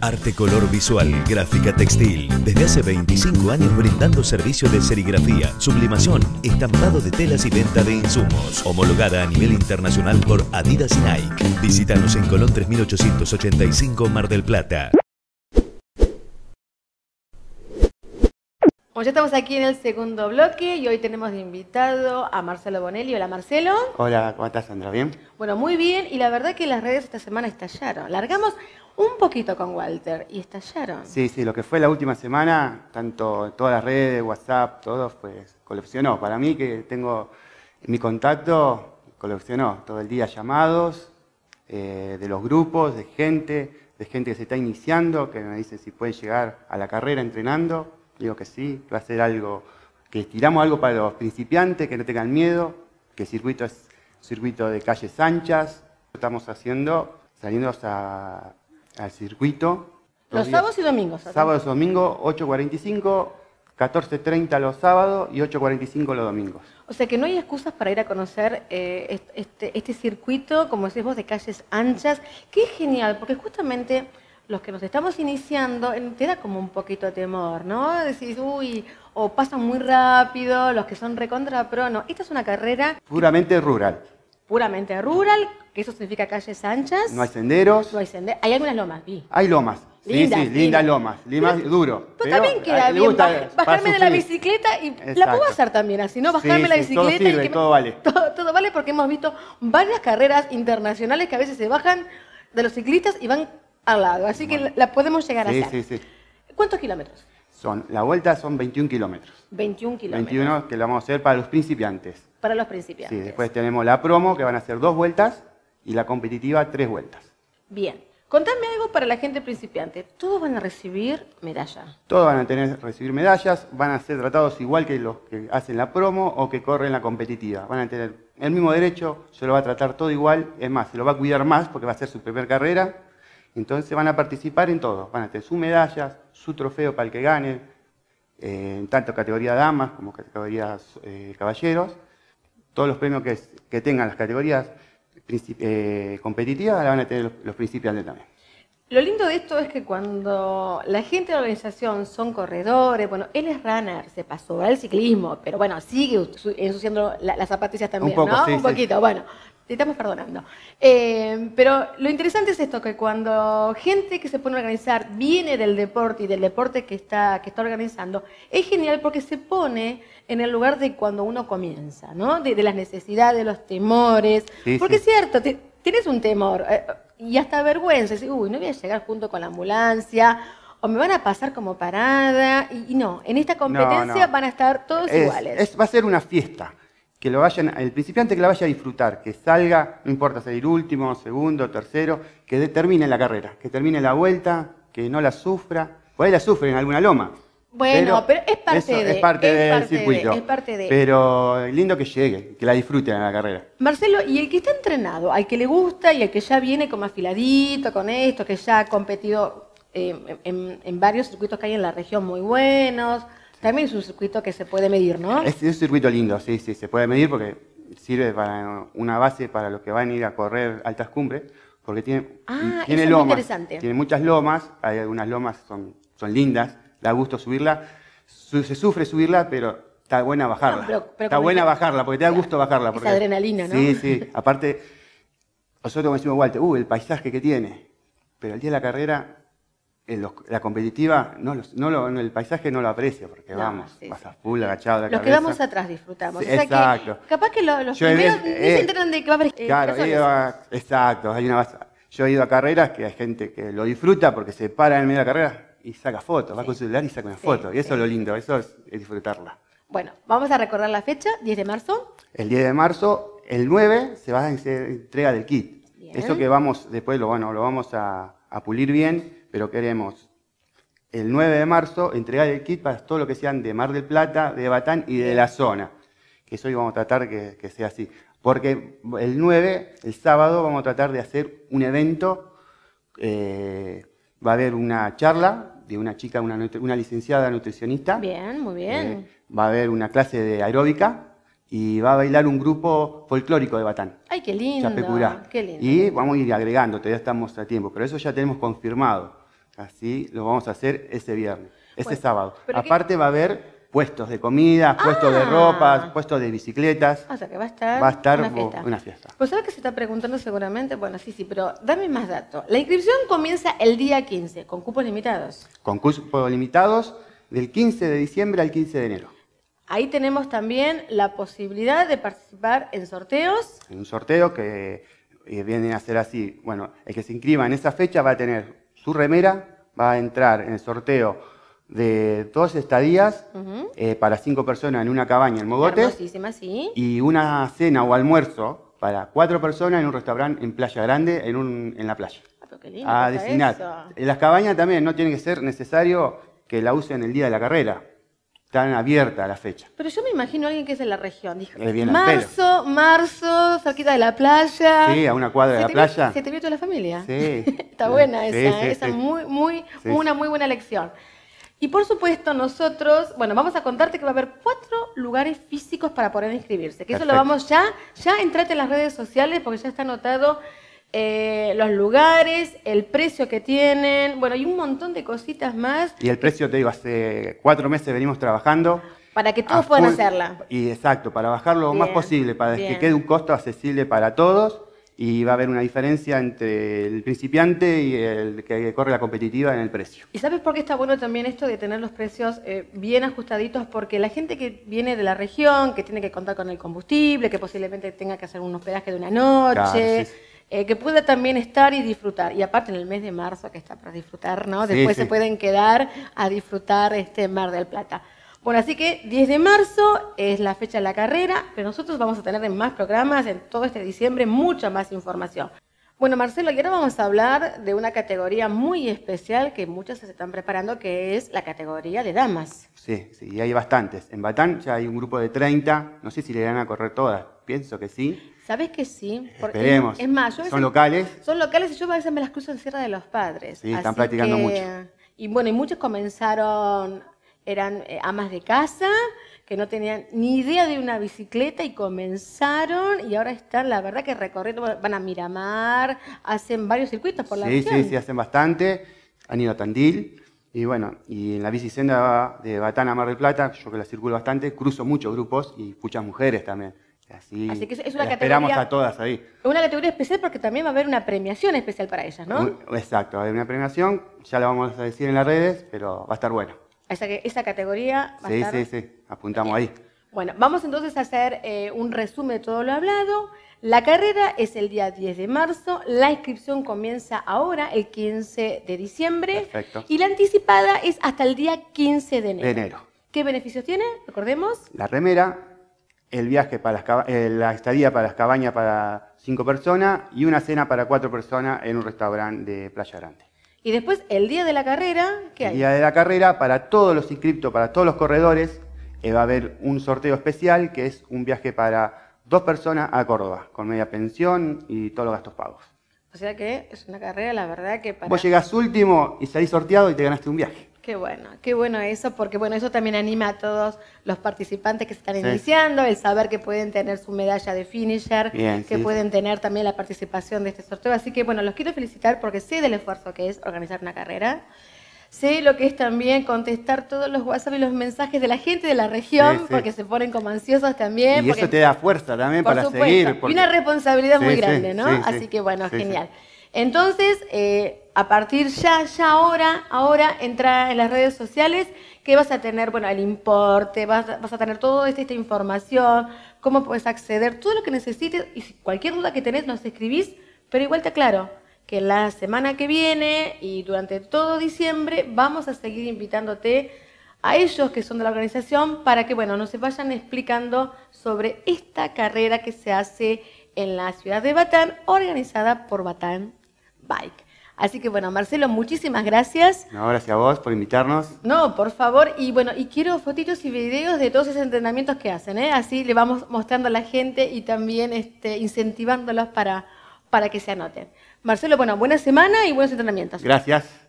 Arte color visual, gráfica textil. Desde hace 25 años brindando servicio de serigrafía, sublimación, estampado de telas y venta de insumos. Homologada a nivel internacional por Adidas y Nike. Visítanos en Colón 3885 Mar del Plata. Bueno, ya estamos aquí en el segundo bloque y hoy tenemos de invitado a Marcelo Bonelli. Hola Marcelo. Hola, ¿cómo estás Sandra? ¿Bien? Bueno, muy bien. Y la verdad que las redes esta semana estallaron. Largamos un poquito con Walter y estallaron. Sí, sí, lo que fue la última semana, tanto todas las redes, WhatsApp, todos, pues coleccionó. Para mí que tengo mi contacto, coleccionó todo el día llamados eh, de los grupos, de gente, de gente que se está iniciando, que me dice si puede llegar a la carrera entrenando Digo que sí, que va a ser algo, que estiramos algo para los principiantes, que no tengan miedo, que el circuito es circuito de calles anchas. Estamos haciendo, saliendo al circuito. Los, sábados y domingos. Sábados y domingos, 8.45, 14.30 los sábados y 8.45 los domingos. O sea que no hay excusas para ir a conocer eh, este, este, circuito, como decís vos, de calles anchas, Qué genial, porque justamente los que nos estamos iniciando, te como un poquito de temor, ¿no? Decís, uy, o pasan muy rápido, los que son recontra pro, no. Esta es una carrera... Puramente rural. Puramente rural, que eso significa calles anchas. No hay senderos. No hay senderos. Hay algunas lomas, vi. Hay lomas. sí, sí, lindas lomas. Limas duro. Pero, también queda bien bajarme de la bicicleta y la puedo hacer también así, ¿no? Bajarme la bicicleta todo y todo vale. todo vale porque hemos visto varias carreras internacionales que a veces se bajan de los ciclistas y van al lado. Así que la podemos llegar a hacer. Sí, sí. ¿Cuántos kilómetros? Son, la vuelta son 21 kilómetros. 21 kilómetros. 21 que la vamos a hacer para los principiantes. Para los principiantes. Sí, después tenemos la promo, que van a hacer dos vueltas, y la competitiva, tres vueltas. Bien. Contame algo para la gente principiante. ¿Todos van a recibir medalla? Todos van a tener, recibir medallas, van a ser tratados igual que los que hacen la promo o que corren la competitiva. Van a tener el mismo derecho, se lo va a tratar todo igual, es más, se lo va a cuidar más porque va a ser su primera carrera entonces van a participar en todo, van a tener sus medallas, su trofeo para el que gane, eh, en tanto categoría damas como categoría eh, caballeros. Todos los premios que, que tengan las categorías eh, competitivas la van a tener los, principales principiantes también. Lo lindo de esto es que cuando la gente de la organización son corredores, bueno, él es runner, se pasó al ciclismo, pero bueno, sigue ensuciando las zapatillas también, ¿no? Un poquito, bueno, te estamos perdonando. Eh, pero lo interesante es esto, que cuando gente que se pone a organizar viene del deporte y del deporte que está, que está organizando, es genial porque se pone en el lugar de cuando uno comienza, ¿no? De, las necesidades, de los temores. porque es cierto, tienes un temor eh, y hasta vergüenza, Dices, uy, no voy a llegar junto con la ambulancia o me van a pasar como parada. Y, no, en esta competencia van a estar todos iguales. va a ser una fiesta que lo vayan, el principiante que la vaya a disfrutar, que salga, no importa salir último, segundo, tercero, que termine la carrera, que termine la vuelta, que no la sufra. Por ahí la sufre en alguna loma. Bueno, pero, es parte de. Es parte del circuito. Pero lindo que llegue, que la disfruten en la carrera. Marcelo, y el que está entrenado, al que le gusta y al que ya viene como afiladito con esto, que ya ha competido eh, en varios circuitos que hay en la región muy buenos, también es un circuito que se puede medir, ¿no? Es, un circuito lindo, sí, sí, se puede medir porque sirve para una base para los que van a ir a correr altas cumbres, porque tiene, ah, tiene lomas, interesante. tiene muchas lomas, hay algunas lomas son, son lindas, da gusto subirla, se sufre subirla, pero está buena bajarla. está buena bajarla, porque te da gusto bajarla. Porque, adrenalina, ¿no? Sí, sí, aparte, nosotros decimos, Walter, uh, el paisaje que tiene, pero el día de la carrera eh, la competitiva, no, el paisaje no lo aprecio, porque vamos, vas a full, agachado la Los que vamos atrás disfrutamos. exacto. capaz que los primeros se eh, enteran de que va a eh, Claro, exacto. Hay una, yo he ido a carreras que hay gente que lo disfruta porque se para en el medio de la carrera y saca fotos, va con su celular y saca una foto. Y eso es lo lindo, eso es, disfrutarla. Bueno, vamos a recordar la fecha, 10 de marzo. El 10 de marzo, el 9 se va a hacer entrega del kit. Eso que vamos, después lo, bueno, lo vamos a pulir bien pero queremos el 9 de marzo entregar el kit para todo lo que sean de Mar del Plata, de Batán y de la zona. Que eso hoy vamos a tratar que, sea así. Porque el 9, el sábado, vamos a tratar de hacer un evento. Eh, va a haber una charla de una chica, una, licenciada nutricionista. Bien, muy bien. Eh, va a haber una clase de aeróbica y va a bailar un grupo folclórico de Batán. ¡Ay, qué lindo! Qué lindo. Y vamos a ir agregando, todavía estamos a tiempo, pero eso ya tenemos confirmado. Así lo vamos a hacer ese viernes, ese sábado. Aparte va a haber puestos de comida, ah. puestos de ropa, puestos de bicicletas. O sea que va a estar, una, fiesta. Pues sabes que se está preguntando seguramente, bueno, sí, sí, pero dame más datos. La inscripción comienza el día 15, con cupos limitados. Con cupos limitados del 15 de diciembre al 15 de enero. Ahí tenemos también la posibilidad de participar en sorteos. En un sorteo que eh, viene a ser así. Bueno, el que se inscriba en esa fecha va a tener su remera va a entrar en el sorteo de dos estadías eh, para cinco personas en una cabaña en Mogotes. Y una cena o almuerzo para cuatro personas en un restaurante en Playa Grande, en, un, en la playa. Ah, qué lindo a designar. En Las cabañas también no tiene que ser necesario que la usen el día de la carrera tan abierta la fecha. Pero yo me imagino a alguien que es de la región. Dijo, marzo, marzo, cerquita de la playa. Sí, a una cuadra de la playa. se te vio toda la familia. Sí. Está buena esa, esa muy, muy, una muy buena lección. Y por supuesto nosotros, bueno, vamos a contarte que va a haber cuatro lugares físicos para poder inscribirse, que eso lo vamos ya, ya entrate en las redes sociales porque ya está anotado eh, los lugares, el precio que tienen, bueno, hay un montón de cositas más. Y el precio, te digo, hace cuatro meses venimos trabajando. Para que todos puedan hacerla. Y exacto, para bajarlo lo más posible, para que quede un costo accesible para todos y va a haber una diferencia entre el principiante y el que corre la competitiva en el precio. ¿Y sabes por qué está bueno también esto de tener los precios eh, bien ajustaditos? Porque la gente que viene de la región, que tiene que contar con el combustible, que posiblemente tenga que hacer un hospedaje de una noche. Eh, que pueda también estar y disfrutar. Y aparte en el mes de marzo que está para disfrutar, ¿no? Después se pueden quedar a disfrutar este Mar del Plata. Bueno, así que 10 de marzo es la fecha de la carrera, pero nosotros vamos a tener en más programas en todo este diciembre mucha más información. Bueno, Marcelo, y ahora vamos a hablar de una categoría muy especial que muchas se están preparando, que es la categoría de damas. Sí, sí, hay bastantes. En Batán ya hay un grupo de 30, no sé si le van a correr todas, pienso que sí. ¿Sabes que sí? Porque Esperemos. Es más, son locales. Son locales y yo a veces me las cruzo en Sierra de los Padres. Sí, están practicando mucho. Y bueno, y muchos comenzaron, eran eh, amas de casa que no tenían ni idea de una bicicleta y comenzaron y ahora están, la verdad que recorriendo, van a Miramar, hacen varios circuitos por la Sí, sí, sí, hacen bastante, han ido a Tandil y bueno, y en la bicicenda de Batán a Mar del Plata, yo que la circulo bastante, cruzo muchos grupos y muchas mujeres también. Así, que es una esperamos a todas ahí. Una categoría especial porque también va a haber una premiación especial para ellas, ¿no? Exacto, va a haber una premiación, ya la vamos a decir en las redes, pero va a estar bueno. Esa, categoría. Va a sí, sí, apuntamos ahí. Bueno, vamos entonces a hacer eh, un resumen de todo lo hablado. La carrera es el día 10 de marzo, la inscripción comienza ahora, el 15 de diciembre. Perfecto. Y la anticipada es hasta el día 15 de enero. ¿Qué beneficios tiene? Recordemos. La remera, el viaje para las, eh, la estadía para las cabañas para cinco personas y una cena para cuatro personas en un restaurante de Playa Grande. Y después, el día de la carrera, ¿qué hay? El día de la carrera, para todos los inscriptos, para todos los corredores, eh, va a haber un sorteo especial que es un viaje para dos personas a Córdoba, con media pensión y todos los gastos pagos. O sea que es una carrera, la verdad, que para... Vos llegás último y salís sorteado y te ganaste un viaje. Qué bueno, qué bueno eso, porque bueno, eso también anima a todos los participantes que se están iniciando, el saber que pueden tener su medalla de finisher, que pueden tener también la participación de este sorteo. Así que bueno, los quiero felicitar porque sé del esfuerzo que es organizar una carrera. Sé lo que es también contestar todos los WhatsApp y los mensajes de la gente de la región, porque se ponen como ansiosos también. Y eso te da fuerza también para seguir. Y una responsabilidad muy grande, ¿no? Así que bueno, genial. Entonces, eh, a partir ya, ya ahora, ahora entra en las redes sociales que vas a tener, bueno, el importe, vas, a tener toda este, esta, información, cómo puedes acceder, todo lo que necesites y cualquier duda que tenés nos escribís, pero igual te aclaro que la semana que viene y durante todo diciembre vamos a seguir invitándote a ellos que son de la organización para que, bueno, nos vayan explicando sobre esta carrera que se hace en la ciudad de Batán, organizada por Batán Bike. Así que bueno, Marcelo, muchísimas gracias. No, gracias a vos por invitarnos. No, por favor. Y bueno, y quiero fotitos y videos de todos esos entrenamientos que hacen, ¿eh? Así le vamos mostrando a la gente y también este, incentivándolos para, para que se anoten. Marcelo, bueno, buena semana y buenos entrenamientos. Gracias.